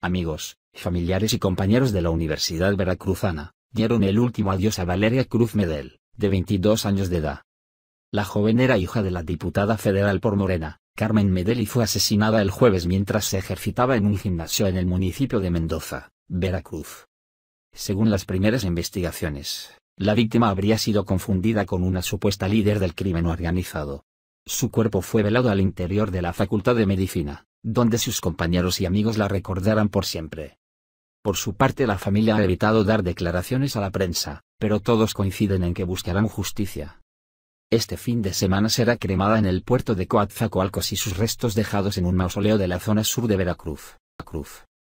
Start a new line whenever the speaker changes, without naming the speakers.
amigos, familiares y compañeros de la Universidad Veracruzana, dieron el último adiós a Valeria Cruz Medel, de 22 años de edad. La joven era hija de la diputada federal por Morena, Carmen Medel y fue asesinada el jueves mientras se ejercitaba en un gimnasio en el municipio de Mendoza, Veracruz. Según las primeras investigaciones, la víctima habría sido confundida con una supuesta líder del crimen organizado. Su cuerpo fue velado al interior de la Facultad de Medicina, donde sus compañeros y amigos la recordarán por siempre. Por su parte la familia ha evitado dar declaraciones a la prensa, pero todos coinciden en que buscarán justicia. Este fin de semana será cremada en el puerto de Coatzacoalcos y sus restos dejados en un mausoleo de la zona sur de Veracruz.